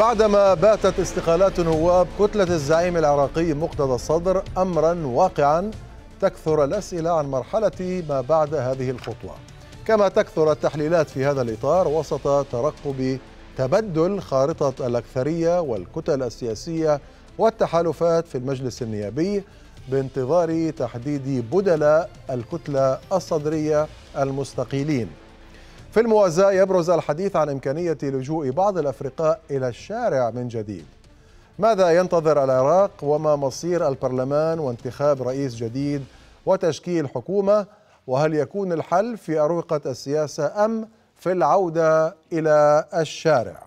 بعدما باتت استقالات نواب كتلة الزعيم العراقي مقتدى الصدر أمرا واقعا تكثر الأسئلة عن مرحلة ما بعد هذه الخطوة كما تكثر التحليلات في هذا الإطار وسط ترقب تبدل خارطة الأكثرية والكتل السياسية والتحالفات في المجلس النيابي بانتظار تحديد بدلاء الكتلة الصدرية المستقيلين في الموازاة يبرز الحديث عن إمكانية لجوء بعض الأفرقاء إلى الشارع من جديد ماذا ينتظر العراق وما مصير البرلمان وانتخاب رئيس جديد وتشكيل حكومة وهل يكون الحل في أروقة السياسة أم في العودة إلى الشارع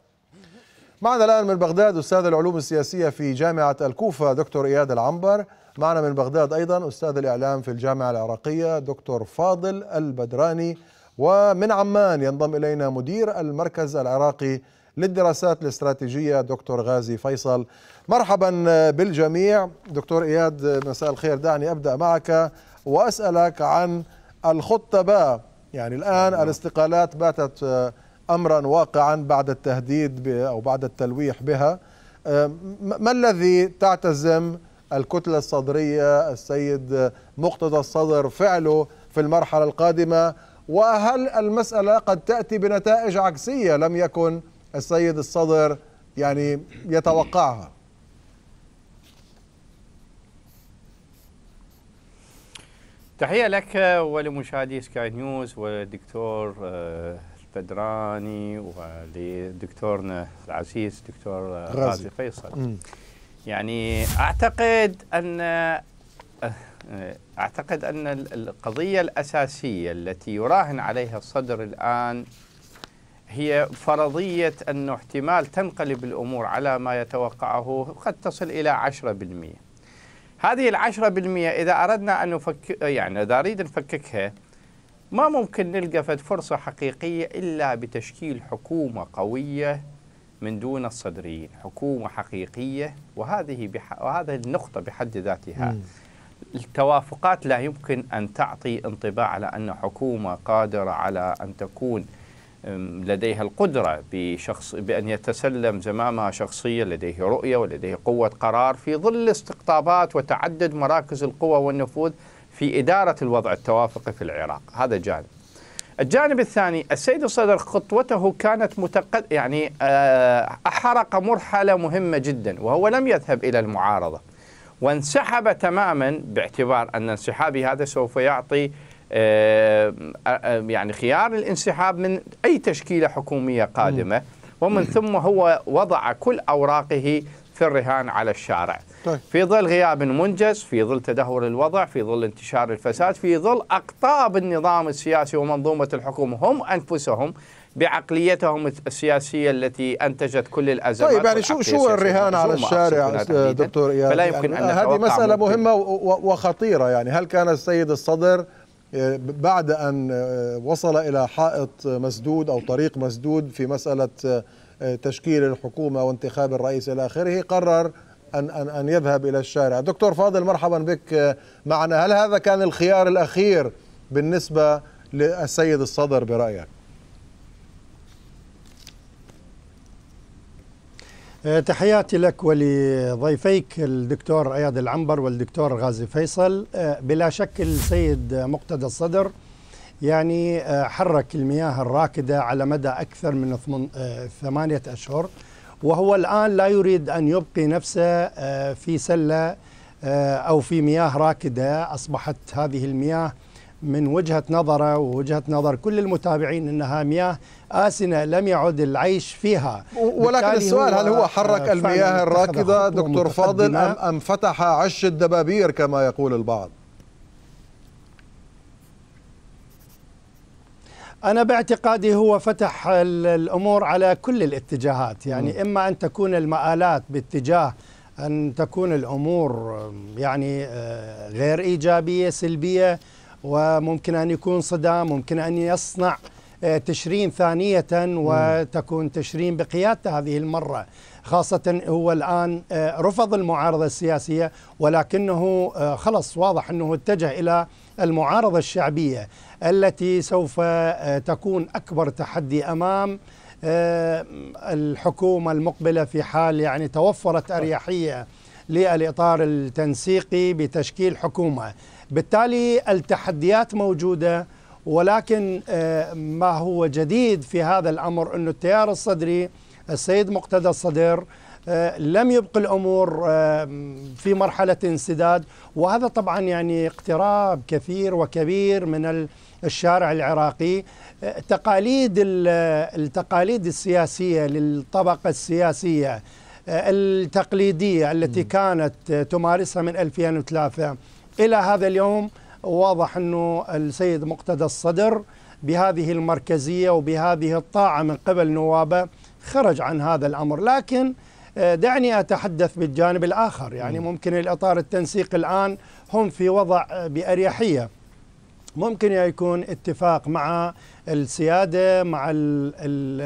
معنا الآن من بغداد أستاذ العلوم السياسية في جامعة الكوفة دكتور إياد العنبر معنا من بغداد أيضا أستاذ الإعلام في الجامعة العراقية دكتور فاضل البدراني ومن عمان ينضم إلينا مدير المركز العراقي للدراسات الاستراتيجية دكتور غازي فيصل مرحبا بالجميع دكتور إياد مساء الخير دعني أبدأ معك وأسألك عن الخطة باء يعني الآن نعم. الاستقالات باتت آه، أمرا واقعا بعد التهديد أو بعد التلويح بها آه، ما الذي تعتزم الكتلة الصدرية السيد مقتدى الصدر فعله في المرحلة القادمة وهل المسألة قد تأتي بنتائج عكسية لم يكن السيد الصدر يعني يتوقعها تحية لك ولمشاهدي سكاي نيوز والدكتور آه، البدراني ولدكتورنا العزيز دكتور آه، غازي فيصل يعني أعتقد أن آه، آه، أعتقد أن القضية الأساسية التي يراهن عليها الصدر الآن هي فرضية أنه احتمال تنقلب الأمور على ما يتوقعه قد تصل إلى 10% هذه العشرة بالمية إذا أردنا أن نفك يعني إذا أريد نفككها ما ممكن نلقى فد فرصة حقيقية إلا بتشكيل حكومة قوية من دون الصدريين حكومة حقيقية وهذه بح... وهذه النقطة بحد ذاتها م. التوافقات لا يمكن أن تعطي انطباع على أن حكومة قادرة على أن تكون لديها القدرة بشخص بأن يتسلم زمامها شخصية لديه رؤية ولديه قوة قرار في ظل استقطابات وتعدد مراكز القوى والنفوذ في إدارة الوضع التوافقي في العراق هذا جانب الجانب الثاني السيد الصدر خطوته كانت متقد يعني آه، أحرق مرحلة مهمة جدا وهو لم يذهب إلى المعارضة وانسحب تماما باعتبار أن انسحابي هذا سوف يعطي آه، آه، آه، يعني خيار الانسحاب من أي تشكيلة حكومية قادمة ومن ثم هو وضع كل أوراقه في الرهان على الشارع طيب. في ظل غياب منجز في ظل تدهور الوضع في ظل انتشار الفساد في ظل أقطاب النظام السياسي ومنظومة الحكومة هم أنفسهم بعقليتهم السياسيه التي انتجت كل الازمات طيب يعني شو شو الرهان على الشارع دكتور اياد فلا يعني يمكن يعني ان هذه مساله مهمه وخطيره يعني هل كان السيد الصدر آه، بعد ان آه، وصل الى حائط مسدود او طريق مسدود في مساله آه، تشكيل الحكومه وانتخاب الرئيس الى اخره قرر ان ان ان يذهب الى الشارع دكتور فاضل مرحبا بك معنا هل هذا كان الخيار الاخير بالنسبه للسيد الصدر برايك آه، تحياتي لك ولضيفيك الدكتور اياد العنبر والدكتور غازي فيصل آه، بلا شك السيد مقتدى الصدر يعني آه، حرك المياه الراكدة على مدى أكثر من ثمانية أشهر وهو الآن لا يريد أن يبقي نفسه في سلة أو في مياه راكدة أصبحت هذه المياه من وجهة نظره ووجهة نظر كل المتابعين أنها مياه آسنة لم يعد العيش فيها ولكن السؤال هو هل هو حرك آه، المياه الراكدة دكتور فاضل أم, أم فتح عش الدبابير كما يقول البعض أنا باعتقادي هو فتح الأمور على كل الاتجاهات يعني م. إما أن تكون المآلات باتجاه أن تكون الأمور يعني آه، غير إيجابية سلبية وممكن أن يكون صدام ممكن أن يصنع آه، تشرين ثانية وتكون تشرين بقيادته هذه المرة خاصة هو الآن آه، رفض المعارضة السياسية ولكنه آه، خلص واضح أنه اتجه إلى المعارضة الشعبية التي سوف تكون أكبر تحدي أمام الحكومة المقبلة في حال يعني توفرت أريحية للإطار التنسيقي بتشكيل حكومة بالتالي التحديات موجوده ولكن آه، ما هو جديد في هذا الامر انه التيار الصدري السيد مقتدى الصدر آه، لم يبقي الامور آه، في مرحله انسداد وهذا طبعا يعني اقتراب كثير وكبير من الشارع العراقي تقاليد التقاليد السياسيه للطبقه السياسيه التقليديه التي كانت تمارسها من 2003 إلى هذا اليوم واضح أنه السيد مقتدى الصدر بهذه المركزية وبهذه الطاعة من قبل نوابه خرج عن هذا الأمر لكن آه، دعني أتحدث بالجانب الآخر يعني ممكن الإطار التنسيق الآن هم في وضع آه، بأريحية ممكن يكون اتفاق مع السيادة مع الـ الـ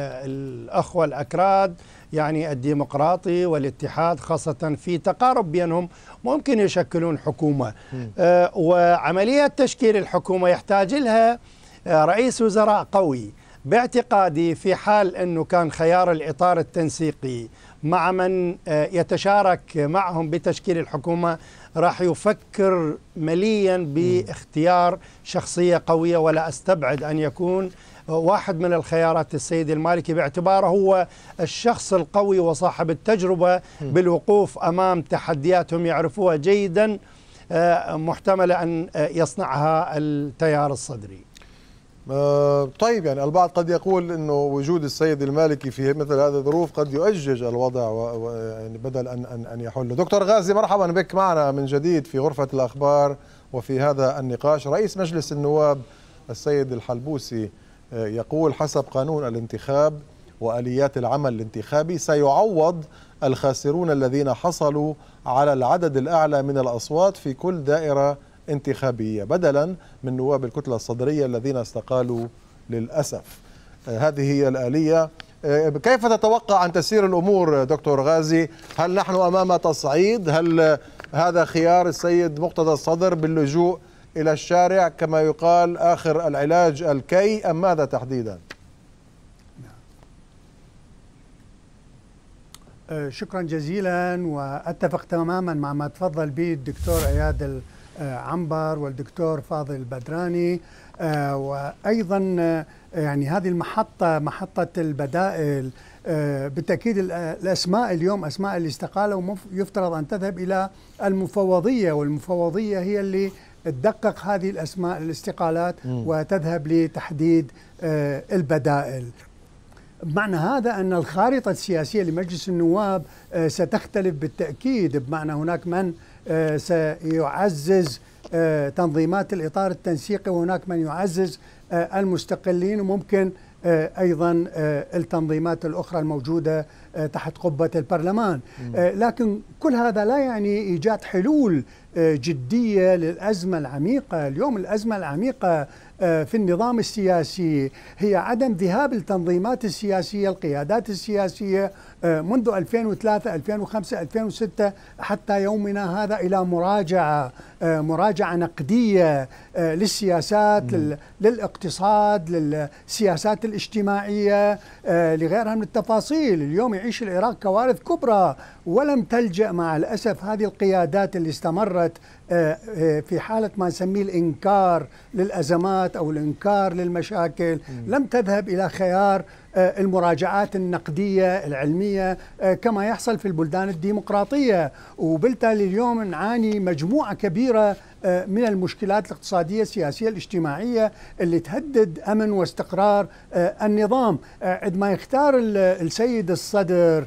الأخوة الأكراد يعني الديمقراطي والاتحاد خاصة في تقارب بينهم ممكن يشكلون حكومة آه وعملية تشكيل الحكومة يحتاج لها آه رئيس وزراء قوي باعتقادي في حال أنه كان خيار الإطار التنسيقي مع من آه، يتشارك معهم بتشكيل الحكومة راح يفكر مليا باختيار شخصية قوية ولا أستبعد أن يكون واحد من الخيارات السيد المالكي باعتباره هو الشخص القوي وصاحب التجربة بالوقوف أمام تحدياتهم يعرفوها جيدا آه، محتملة أن آه، يصنعها التيار الصدري آه، طيب يعني البعض قد يقول انه وجود السيد المالكي في مثل هذه الظروف قد يؤجج الوضع و... يعني بدل ان ان ان يحل. دكتور غازي مرحبا بك معنا من جديد في غرفه الاخبار وفي هذا النقاش رئيس مجلس النواب السيد الحلبوسي يقول حسب قانون الانتخاب واليات العمل الانتخابي سيعوض الخاسرون الذين حصلوا على العدد الاعلى من الاصوات في كل دائره انتخابيه بدلا من نواب الكتله الصدريه الذين استقالوا للاسف آه، هذه هي الاليه آه، كيف تتوقع ان تسير الامور دكتور غازي هل نحن امام تصعيد هل هذا خيار السيد مقتدى الصدر باللجوء إلى الشارع كما يقال آخر العلاج الكي أم ماذا تحديدا نعم. آه، شكرا جزيلا وأتفق تماما مع ما تفضل به الدكتور إياد عنبر والدكتور فاضل البدراني آه، وأيضا آه، يعني هذه المحطة محطة البدائل بالتأكيد الأسماء اليوم أسماء الاستقالة يفترض أن تذهب إلى المفوضية والمفوضية هي اللي تدقق هذه الأسماء الاستقالات وتذهب لتحديد آه، البدائل بمعنى هذا أن الخارطة السياسية لمجلس النواب آه، ستختلف بالتأكيد بمعنى هناك من آه، سيعزز تنظيمات الإطار التنسيقي وهناك من يعزز المستقلين وممكن أيضا التنظيمات الأخرى الموجودة آه، تحت قبة البرلمان آه، لكن كل هذا لا يعني إيجاد حلول آه، جدية للأزمة العميقة اليوم الأزمة العميقة في النظام السياسي هي عدم ذهاب التنظيمات السياسية القيادات السياسية آه، منذ 2003 2005 2006 حتى يومنا هذا الى مراجعه آه، مراجعه نقديه آه، للسياسات للاقتصاد للسياسات الاجتماعيه لغيرها من التفاصيل اليوم يعيش العراق كوارث كبرى ولم تلجأ مع الأسف هذه القيادات اللي استمرت آه، آه، في حالة ما نسميه الإنكار للأزمات أو الإنكار للمشاكل لم تذهب إلى خيار آه، المراجعات النقدية العلمية كما يحصل في البلدان الديمقراطية وبالتالي اليوم نعاني مجموعة كبيرة آه، من المشكلات الاقتصادية السياسية الاجتماعية اللي تهدد أمن واستقرار آه، النظام آه، عندما يختار السيد الصدر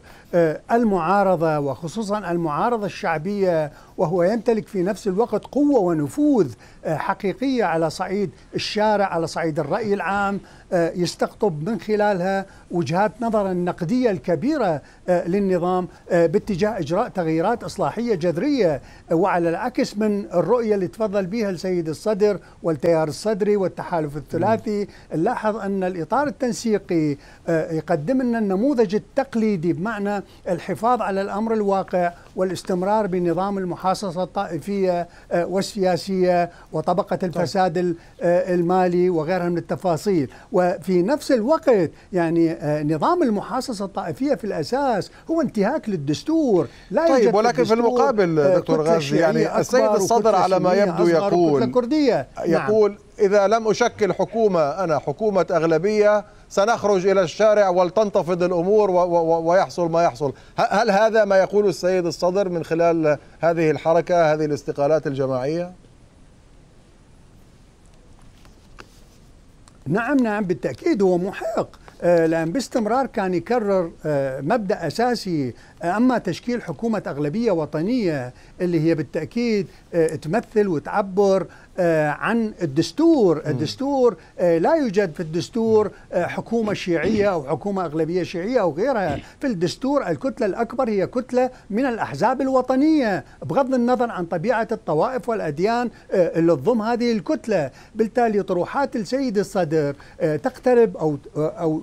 المعارضة وخصوصا المعارضة الشعبية وهو يمتلك في نفس الوقت قوة ونفوذ آه، حقيقية على صعيد الشارع على صعيد الرأي العام آه، يستقطب من خلالها وجهات نظر النقدية الكبيرة آه، للنظام باتجاه إجراء تغييرات إصلاحية جذرية وعلى العكس من الرؤية اللي تفضل بها السيد الصدر والتيار الصدري والتحالف الثلاثي نلاحظ أن الإطار التنسيقي يقدم لنا النموذج التقليدي بمعنى الحفاظ على الأمر الواقع والاستمرار بنظام المحاصصة الطائفية آه، والسياسية وطبقة طيب. الفساد آه، المالي وغيرها من التفاصيل وفي نفس الوقت يعني آه، نظام المحاصصة الطائفية في الأساس هو انتهاك للدستور لا طيب يوجد ولكن في المقابل دكتور غازي يعني السيد الصدر على ما يبدو يقول نعم. يقول نعم. إذا لم أشكل حكومة أنا حكومة أغلبية سنخرج إلى الشارع ولتنتفض الأمور ويحصل ما يحصل هل هذا ما يقول السيد الصدر من خلال هذه الحركة هذه الاستقالات الجماعية؟ نعم نعم بالتأكيد هو محق آه، لأن باستمرار كان يكرر آه، مبدأ أساسي آه، أما تشكيل حكومة أغلبية وطنية اللي هي بالتأكيد تمثل وتعبر آه، عن الدستور الدستور آه، لا يوجد في الدستور آه، حكومة شيعية أو حكومة أغلبية شيعية أو غيرها في الدستور الكتلة الأكبر هي كتلة من الأحزاب الوطنية بغض النظر عن طبيعة الطوائف والأديان اللي تضم هذه الكتلة بالتالي طروحات السيد الصدر تقترب أو أو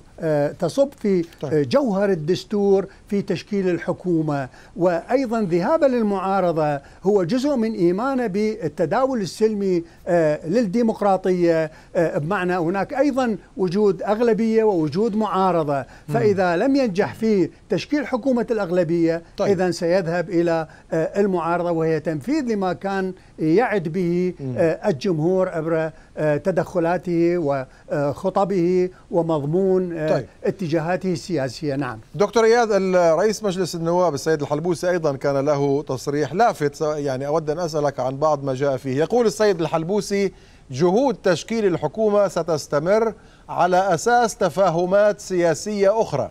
تصب في طيب. جوهر الدستور في تشكيل الحكومة وأيضا ذهابه للمعارضة هو جزء من إيمانه بالتداول السلمي آه، للديمقراطيه آه، بمعنى هناك ايضا وجود اغلبيه ووجود معارضه فاذا لم ينجح في تشكيل حكومه الاغلبيه طيب. اذا سيذهب الى آه، المعارضه وهي تنفيذ لما كان يعد به الجمهور عبر تدخلاته وخطبه ومضمون آه، طيب. اتجاهاته السياسية نعم دكتور إياد الرئيس مجلس النواب السيد الحلبوسي أيضا كان له تصريح لافت يعني أود أن أسألك عن بعض ما جاء فيه يقول السيد الحلبوسي جهود تشكيل الحكومة ستستمر على أساس تفاهمات سياسية أخرى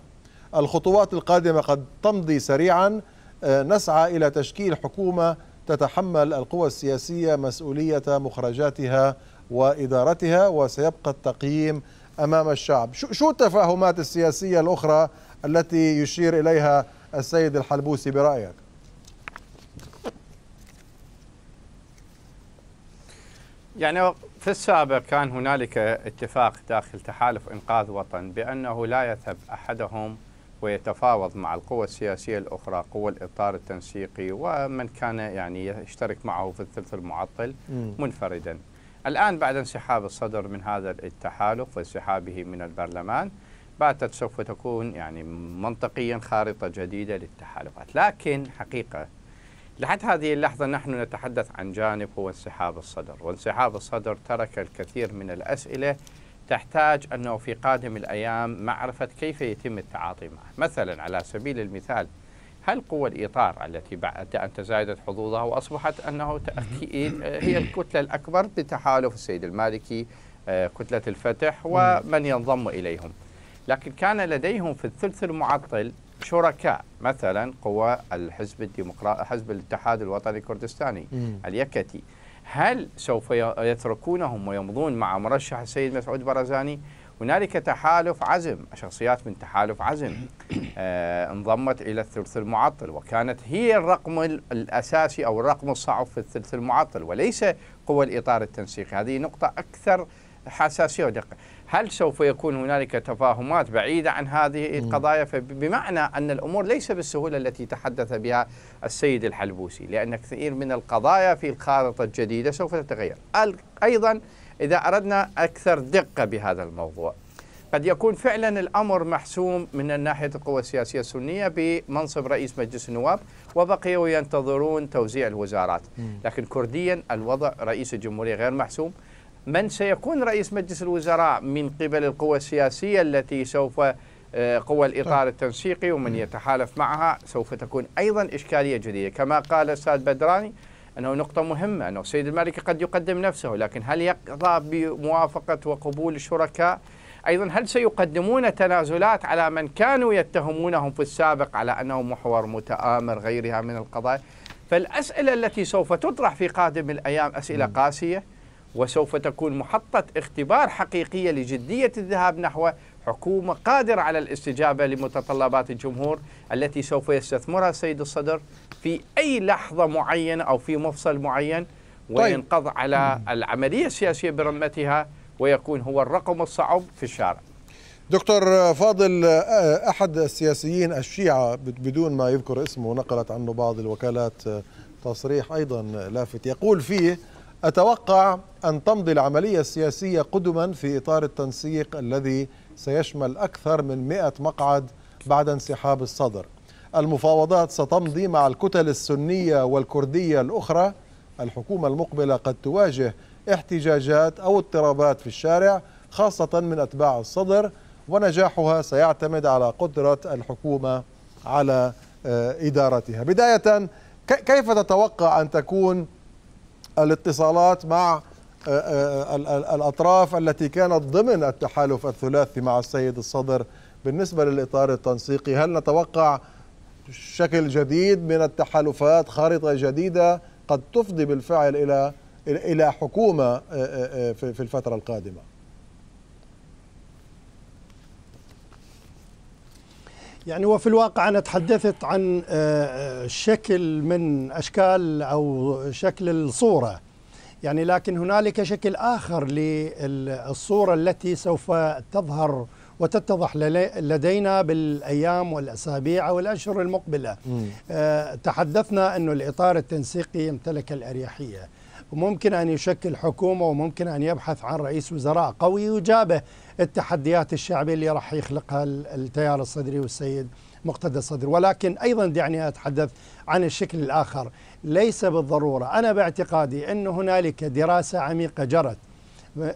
الخطوات القادمة قد تمضي سريعا آه، نسعى إلى تشكيل حكومة تتحمل القوى السياسية مسؤولية مخرجاتها وإدارتها وسيبقى التقييم أمام الشعب شو التفاهمات السياسية الأخرى التي يشير إليها السيد الحلبوسي برأيك يعني في السابق كان هنالك اتفاق داخل تحالف إنقاذ وطن بأنه لا يذهب أحدهم ويتفاوض مع القوى السياسية الأخرى قوى الإطار التنسيقي ومن كان يعني يشترك معه في الثلث المعطل منفردا الآن بعد انسحاب الصدر من هذا التحالف وانسحابه من البرلمان باتت سوف تكون يعني منطقيا خارطة جديدة للتحالفات لكن حقيقة لحد هذه اللحظة نحن نتحدث عن جانب هو انسحاب الصدر وانسحاب الصدر ترك الكثير من الأسئلة تحتاج أنه في قادم الأيام معرفة كيف يتم التعاطي معه مثلا على سبيل المثال هل قوى الإطار التي بعد أن تزايدت حظوظها وأصبحت أنه هي الكتلة الأكبر بتحالف السيد المالكي آه، كتلة الفتح ومن ينضم إليهم لكن كان لديهم في الثلث المعطل شركاء مثلا قوى الحزب الديمقراطي حزب الاتحاد الوطني الكردستاني اليكتي هل سوف يتركونهم ويمضون مع مرشح السيد مسعود برزاني هنالك تحالف عزم شخصيات من تحالف عزم آه، انضمت الى الثلث المعطل وكانت هي الرقم الاساسي او الرقم الصعب في الثلث المعطل وليس قوى الاطار التنسيقي هذه نقطه اكثر حساسيه ودقه هل سوف يكون هنالك تفاهمات بعيده عن هذه القضايا بمعنى ان الامور ليس بالسهوله التي تحدث بها السيد الحلبوسي لان كثير من القضايا في الخارطه الجديده سوف تتغير ايضا إذا أردنا أكثر دقة بهذا الموضوع قد يكون فعلا الأمر محسوم من الناحية القوى السياسية السنية بمنصب رئيس مجلس النواب وبقيوا ينتظرون توزيع الوزارات لكن كرديا الوضع رئيس الجمهورية غير محسوم من سيكون رئيس مجلس الوزراء من قبل القوى السياسية التي سوف آه، قوى الإطار طيب. التنسيقي ومن يتحالف معها سوف تكون أيضا إشكالية جديدة كما قال الأستاذ بدراني أنه نقطة مهمة أنه السيد المالكي قد يقدم نفسه لكن هل يقضى بموافقة وقبول الشركاء أيضا هل سيقدمون تنازلات على من كانوا يتهمونهم في السابق على أنه محور متآمر غيرها من القضايا فالأسئلة التي سوف تطرح في قادم الأيام أسئلة قاسية وسوف تكون محطة اختبار حقيقية لجدية الذهاب نحو حكومة قادرة على الاستجابة لمتطلبات الجمهور التي سوف يستثمرها السيد الصدر في أي لحظة معينة أو في مفصل معين طيب. وينقض على العملية السياسية برمتها ويكون هو الرقم الصعب في الشارع دكتور فاضل آه، أحد السياسيين الشيعة بدون ما يذكر اسمه نقلت عنه بعض الوكالات آه، تصريح أيضا لافت يقول فيه أتوقع أن تمضي العملية السياسية قدما في إطار التنسيق الذي سيشمل أكثر من 100 مقعد بعد انسحاب الصدر المفاوضات ستمضي مع الكتل السنية والكردية الأخرى الحكومة المقبلة قد تواجه احتجاجات أو اضطرابات في الشارع خاصة من أتباع الصدر ونجاحها سيعتمد على قدرة الحكومة على آه، إدارتها بداية كيف تتوقع أن تكون الاتصالات مع آه، آه، الأطراف التي كانت ضمن التحالف الثلاثي مع السيد الصدر بالنسبة للإطار التنسيقي هل نتوقع شكل جديد من التحالفات خارطة جديدة قد تفضي بالفعل إلى إلى حكومة آه، في الفترة القادمة يعني وفي الواقع أنا تحدثت عن آه، آه، شكل من أشكال أو شكل الصورة يعني لكن هنالك شكل آخر للصورة التي سوف تظهر وتتضح لدينا بالأيام والأسابيع والأشهر المقبلة آه، تحدثنا أن الإطار التنسيقي يمتلك الأريحية وممكن أن يشكل حكومة وممكن أن يبحث عن رئيس وزراء قوي يجابه التحديات الشعبية اللي راح يخلقها التيار الصدري والسيد مقتدى الصدر ولكن أيضا دعني أتحدث عن الشكل الآخر ليس بالضرورة أنا باعتقادي أن هنالك دراسة عميقة جرت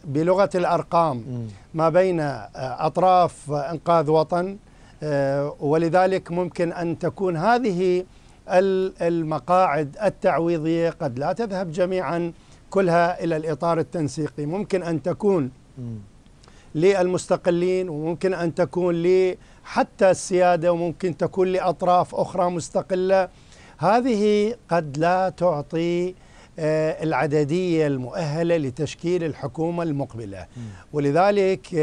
بلغة الأرقام ما بين آه، أطراف إنقاذ وطن آه، ولذلك ممكن أن تكون هذه المقاعد التعويضية قد لا تذهب جميعا كلها إلى الإطار التنسيقي ممكن أن تكون للمستقلين وممكن أن تكون حتى السيادة وممكن تكون لأطراف أخرى مستقلة هذه قد لا تعطي آه، العددية المؤهلة لتشكيل الحكومة المقبلة ولذلك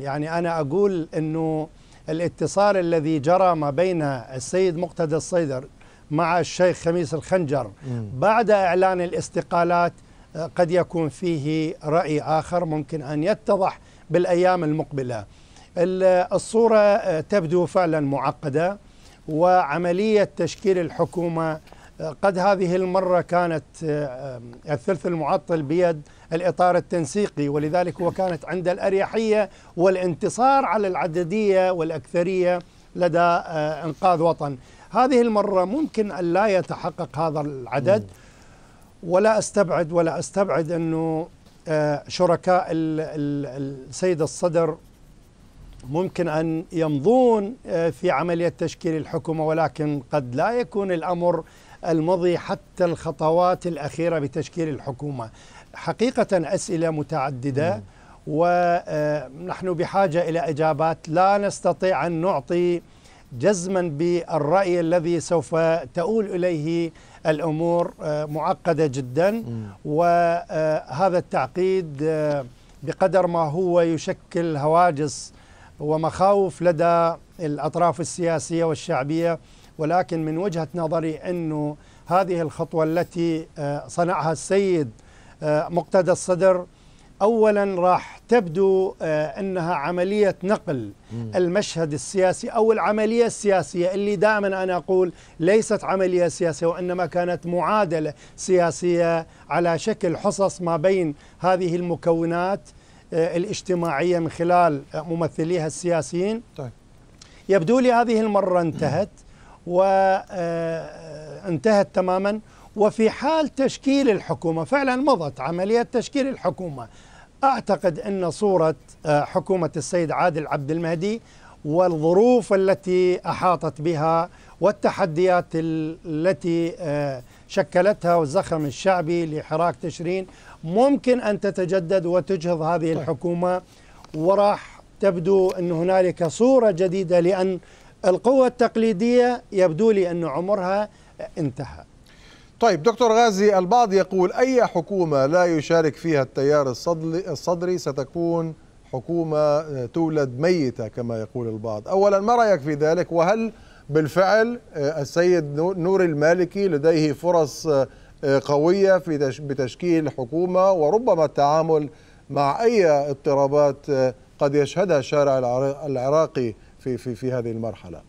يعني أنا أقول أنه الاتصال الذي جرى ما بين السيد مقتدى الصيدر مع الشيخ خميس الخنجر بعد إعلان الاستقالات آه، قد يكون فيه رأي آخر ممكن أن يتضح بالأيام المقبلة الصورة آه، تبدو فعلا معقدة وعملية تشكيل الحكومة آه، قد هذه المرة كانت الثلث المعطل بيد الإطار التنسيقي ولذلك هو كانت عند الأريحية والانتصار على العددية والأكثرية لدى إنقاذ وطن هذه المرة ممكن أن لا يتحقق هذا العدد ولا أستبعد ولا أستبعد أنه آه، شركاء السيد الصدر ممكن أن يمضون آه، في عملية تشكيل الحكومة ولكن قد لا يكون الأمر المضي حتى الخطوات الأخيرة بتشكيل الحكومة حقيقة أسئلة متعددة ونحن آه، بحاجة إلى إجابات لا نستطيع أن نعطي جزما بالرأي الذي سوف تؤول إليه الأمور آه، معقدة جدا وهذا التعقيد آه، بقدر ما هو يشكل هواجس ومخاوف لدى الأطراف السياسية والشعبية ولكن من وجهة نظري أنه هذه الخطوة التي آه، صنعها السيد مقتدى الصدر اولا راح تبدو آه، انها عمليه نقل المشهد السياسي او العمليه السياسيه اللي دائما انا اقول ليست عمليه سياسيه وانما كانت معادله سياسيه على شكل حصص ما بين هذه المكونات آه، الاجتماعيه من خلال ممثليها السياسيين طيب. يبدو لي هذه المره انتهت وانتهت آه، تماما وفي حال تشكيل الحكومه فعلا مضت عمليه تشكيل الحكومه أعتقد أن صورة آه، حكومة السيد عادل عبد المهدي والظروف التي أحاطت بها والتحديات التي آه، شكلتها والزخم الشعبي لحراك تشرين ممكن أن تتجدد وتجهض هذه طيب. الحكومة وراح تبدو أن هنالك صورة جديدة لأن القوة التقليدية يبدو لي أن عمرها آه، انتهى طيب دكتور غازي البعض يقول أي حكومة لا يشارك فيها التيار الصدري ستكون حكومة آه، تولد ميتة كما يقول البعض أولا ما رأيك في ذلك وهل بالفعل آه، السيد نور المالكي لديه فرص آه، قوية في بتشكيل حكومة وربما التعامل مع أي اضطرابات قد يشهدها الشارع العراقي في, في, في هذه المرحلة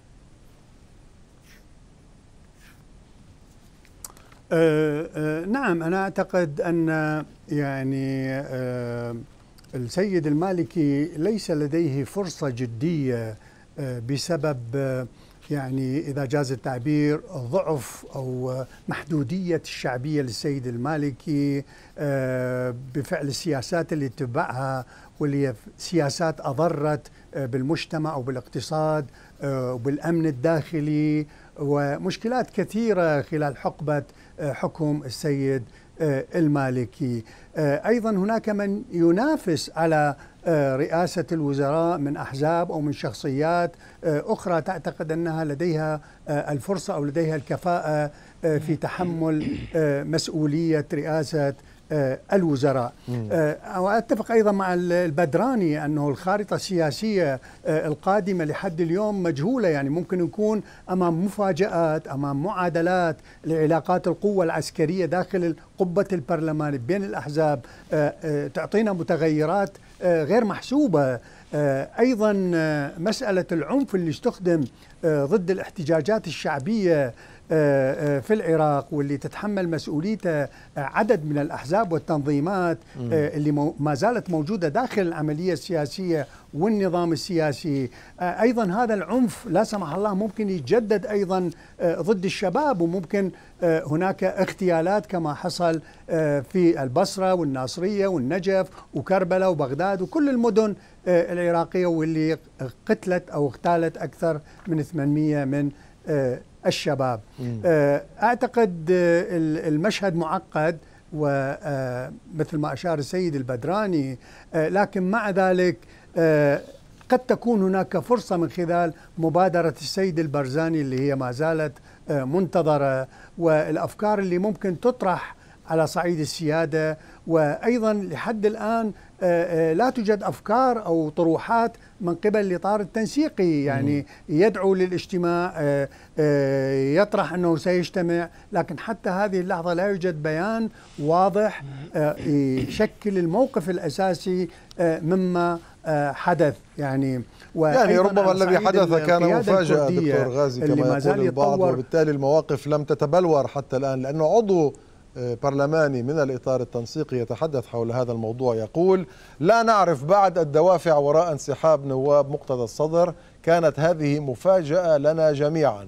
آه آه نعم أنا أعتقد أن يعني آه السيد المالكي ليس لديه فرصة جدية آه، بسبب آه، يعني إذا جاز التعبير ضعف أو محدودية الشعبية للسيد المالكي آه، بفعل السياسات اللي اتبعها واللي هي سياسات أضرت بالمجتمع وبالاقتصاد وبالأمن الداخلي ومشكلات كثيرة خلال حقبة آه، حكم السيد آه، المالكي آه، أيضا هناك من ينافس على رئاسة الوزراء من أحزاب أو من شخصيات أخرى تعتقد أنها لديها الفرصة أو لديها الكفاءة في تحمل مسؤولية رئاسة آه، الوزراء آه، وأتفق أيضا مع البدراني أنه الخارطة السياسية آه، القادمة لحد اليوم مجهولة يعني ممكن يكون أمام مفاجآت أمام معادلات لعلاقات القوة العسكرية داخل قبة البرلمان بين الأحزاب تعطينا متغيرات غير محسوبة أيضا مسألة العنف اللي استخدم ضد الاحتجاجات الشعبية في العراق واللي تتحمل مسؤوليته عدد من الأحزاب والتنظيمات آه، اللي ما زالت موجودة داخل العملية السياسية والنظام السياسي آه، أيضا هذا العنف لا سمح الله ممكن يتجدد أيضا آه، ضد الشباب وممكن هناك اغتيالات كما حصل في البصرة والناصرية والنجف وكربلاء وبغداد وكل المدن العراقية واللي قتلت أو اغتالت أكثر من 800 من الشباب آه، أعتقد آه، المشهد معقد ومثل آه، ما أشار السيد البدراني لكن مع ذلك قد تكون هناك فرصة من خلال مبادرة السيد البرزاني اللي هي ما زالت منتظرة والأفكار اللي ممكن تطرح على صعيد السيادة وايضا لحد الان آه، آه، لا توجد افكار او طروحات من قبل الاطار التنسيقي يعني يدعو للاجتماع آه، يطرح انه سيجتمع لكن حتى هذه اللحظه لا يوجد بيان واضح يشكل الموقف الاساسي مما حدث يعني يعني ربما الذي حدث كان مفاجاه دكتور غازي كما يقول البعض وبالتالي المواقف لم تتبلور حتى الان لانه عضو آه، برلماني من الإطار التنسيقي يتحدث حول هذا الموضوع يقول لا نعرف بعد الدوافع وراء انسحاب نواب مقتدى الصدر كانت هذه مفاجأة لنا جميعا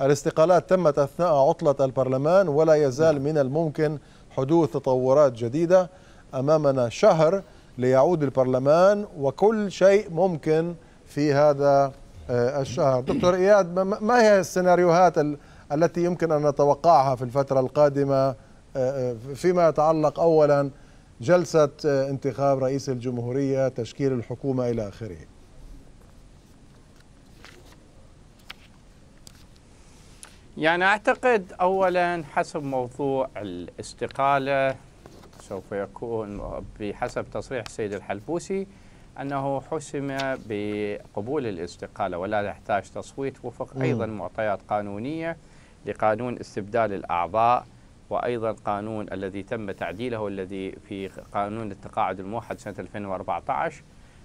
الاستقالات تمت أثناء عطلة البرلمان ولا يزال نعم. من الممكن حدوث تطورات جديدة أمامنا شهر ليعود البرلمان وكل شيء ممكن في هذا آه، الشهر دكتور إياد ما هي السيناريوهات التي يمكن أن نتوقعها في الفترة القادمة فيما يتعلق اولا جلسه انتخاب رئيس الجمهوريه تشكيل الحكومه الى اخره يعني اعتقد اولا حسب موضوع الاستقاله سوف يكون بحسب تصريح السيد الحلبوسي انه حسم بقبول الاستقاله ولا يحتاج تصويت وفق ايضا معطيات قانونيه لقانون استبدال الاعضاء وأيضا قانون الذي تم تعديله الذي في قانون التقاعد الموحد سنة 2014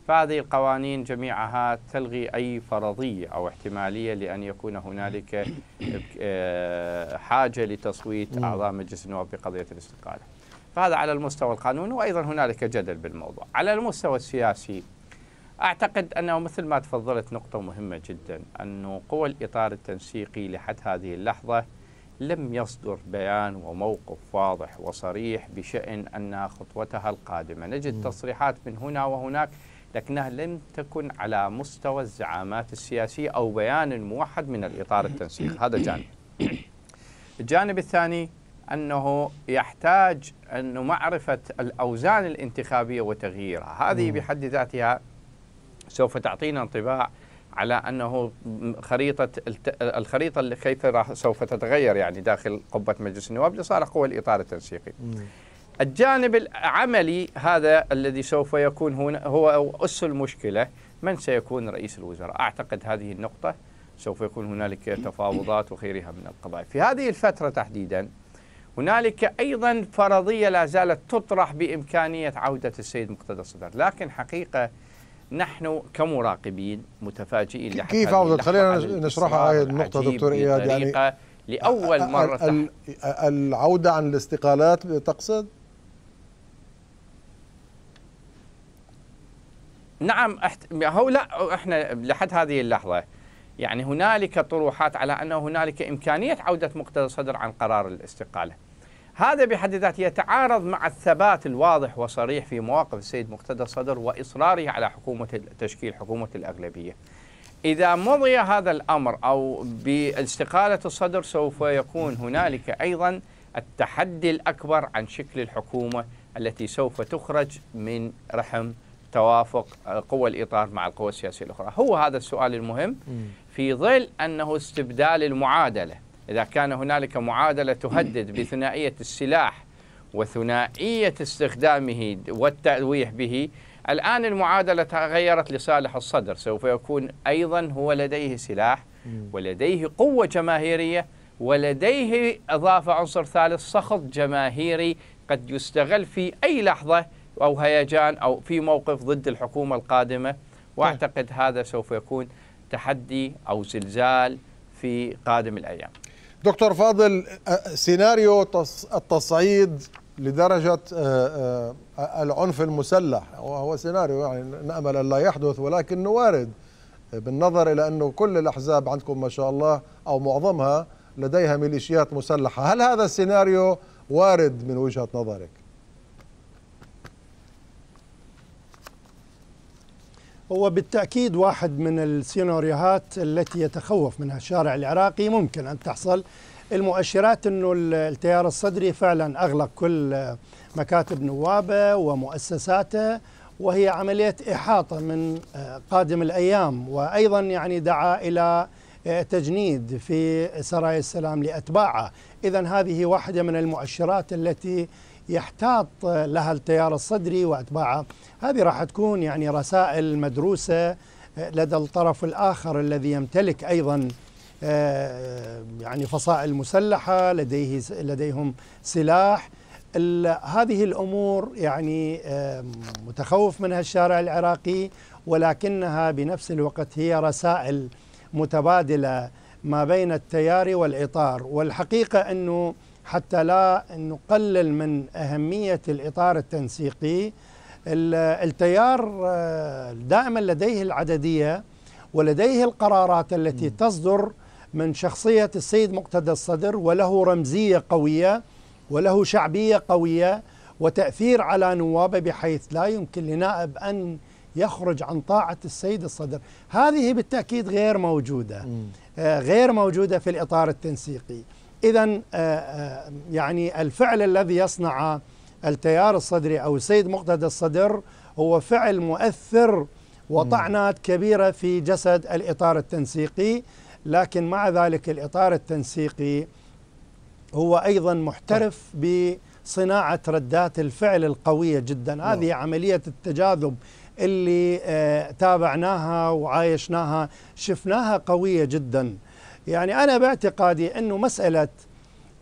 فهذه القوانين جميعها تلغي أي فرضية أو احتمالية لأن يكون هنالك آه، حاجة لتصويت أعضاء مجلس النواب بقضية الاستقالة فهذا على المستوى القانوني وأيضا هنالك جدل بالموضوع على المستوى السياسي أعتقد أنه مثل ما تفضلت نقطة مهمة جدا أنه قوى الإطار التنسيقي لحد هذه اللحظة لم يصدر بيان وموقف واضح وصريح بشأن أنها خطوتها القادمة نجد تصريحات من هنا وهناك لكنها لم تكن على مستوى الزعامات السياسية أو بيان موحد من الإطار التنسيق هذا جانب الجانب الثاني أنه يحتاج أنه معرفة الأوزان الانتخابية وتغييرها هذه بحد ذاتها سوف تعطينا انطباع على انه خريطه الخريطه اللي كيف راح سوف تتغير يعني داخل قبه مجلس النواب لصالح قوى الاطار التنسيقي. الجانب العملي هذا الذي سوف يكون هنا هو اس المشكله من سيكون رئيس الوزراء؟ اعتقد هذه النقطه سوف يكون هنالك تفاوضات وغيرها من القضايا. في هذه الفتره تحديدا هنالك ايضا فرضيه لا زالت تطرح بامكانيه عوده السيد مقتدى الصدر، لكن حقيقه نحن كمراقبين متفاجئين كيف عاوزة خلينا نشرحها هذه آية النقطة دكتور إياد يعني لأول مرة العودة عن الاستقالات تقصد؟ نعم أحت... هو لا احنا لحد هذه اللحظة يعني هنالك طروحات على أنه هنالك إمكانية عودة مقتدى الصدر عن قرار الاستقالة هذا بحد ذاته يتعارض مع الثبات الواضح وصريح في مواقف السيد مقتدى الصدر واصراره على حكومه تشكيل حكومه الاغلبيه. اذا مضي هذا الامر او باستقاله الصدر سوف يكون هنالك ايضا التحدي الاكبر عن شكل الحكومه التي سوف تخرج من رحم توافق قوى الاطار مع القوى السياسيه الاخرى، هو هذا السؤال المهم في ظل انه استبدال المعادله إذا كان هنالك معادلة تهدد بثنائية السلاح وثنائية استخدامه والتأويح به الآن المعادلة تغيرت لصالح الصدر سوف يكون أيضا هو لديه سلاح ولديه قوة جماهيرية ولديه أضاف عنصر ثالث سخط جماهيري قد يستغل في أي لحظة أو هيجان أو في موقف ضد الحكومة القادمة طيب. وأعتقد هذا سوف يكون تحدي أو زلزال في قادم الأيام دكتور فاضل سيناريو التصعيد لدرجة العنف المسلح وهو سيناريو يعني نأمل أن لا يحدث ولكنه وارد بالنظر إلى أنه كل الأحزاب عندكم ما شاء الله أو معظمها لديها ميليشيات مسلحة هل هذا السيناريو وارد من وجهة نظرك؟ هو بالتأكيد واحد من السيناريوهات التي يتخوف منها الشارع العراقي ممكن أن تحصل المؤشرات أنه التيار الصدري فعلا أغلق كل مكاتب نوابه ومؤسساته وهي عملية إحاطة من آه، قادم الأيام وأيضا يعني دعا إلى آه، تجنيد في سرايا السلام لأتباعه إذا هذه واحدة من المؤشرات التي يحتاط لها التيار الصدري واتباعه هذه راح تكون يعني رسائل مدروسه لدى الطرف الاخر الذي يمتلك ايضا آه، يعني فصائل مسلحه لديه لديهم سلاح هذه الامور يعني آه، متخوف منها الشارع العراقي ولكنها بنفس الوقت هي رسائل متبادله ما بين التيار والاطار والحقيقه انه حتى لا نقلل من أهمية الإطار التنسيقي التيار آه، دائما لديه العددية ولديه القرارات التي تصدر من شخصية السيد مقتدى الصدر وله رمزية قوية وله شعبية قوية وتأثير على نوابه بحيث لا يمكن لنائب أن يخرج عن طاعة السيد الصدر هذه بالتأكيد غير موجودة آه، غير موجودة في الإطار التنسيقي إذا آه، آه، يعني الفعل الذي يصنع التيار الصدري أو السيد مقتدى الصدر هو فعل مؤثر وطعنات كبيرة في جسد الإطار التنسيقي لكن مع ذلك الإطار التنسيقي هو أيضا محترف طيب. بصناعة ردات الفعل القوية جدا هذه عملية التجاذب اللي آه، تابعناها وعايشناها شفناها قوية جدا يعني أنا باعتقادي أنه مسألة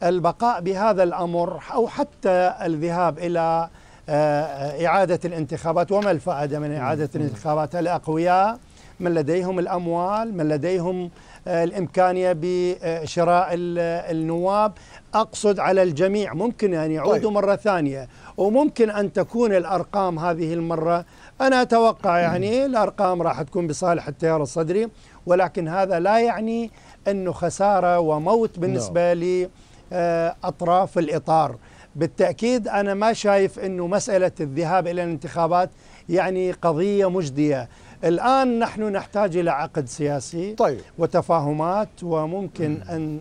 البقاء بهذا الأمر أو حتى الذهاب إلى آه، آه، إعادة الانتخابات وما الفائدة من إعادة الانتخابات الأقوياء من لديهم الأموال من لديهم آه، الإمكانية بشراء النواب أقصد على الجميع ممكن أن يعودوا طيب. مرة ثانية وممكن أن تكون الأرقام هذه المرة أنا أتوقع يعني الأرقام راح تكون بصالح التيار الصدري ولكن هذا لا يعني أنه خسارة وموت بالنسبة no. نعم. لأطراف آه، الإطار بالتأكيد أنا ما شايف أنه مسألة الذهاب إلى الانتخابات يعني قضية مجدية الآن نحن نحتاج إلى عقد سياسي طيب. وتفاهمات وممكن أن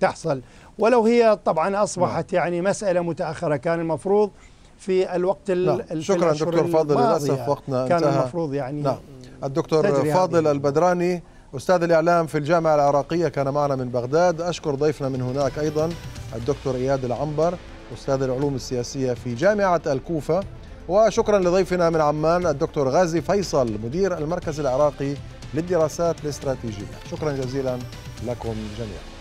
تحصل ولو هي طبعا أصبحت نعم. يعني مسألة متأخرة كان المفروض في الوقت ال نعم. شكرا دكتور فاضل للأسف وقتنا كان انتهى. المفروض يعني نعم. الدكتور يعني. فاضل يعني. البدراني أستاذ الإعلام في الجامعة العراقية كان معنا من بغداد أشكر ضيفنا من هناك أيضا الدكتور إياد العنبر أستاذ العلوم السياسية في جامعة الكوفة وشكرا لضيفنا من عمان الدكتور غازي فيصل مدير المركز العراقي للدراسات الاستراتيجية شكرا جزيلا لكم جميعا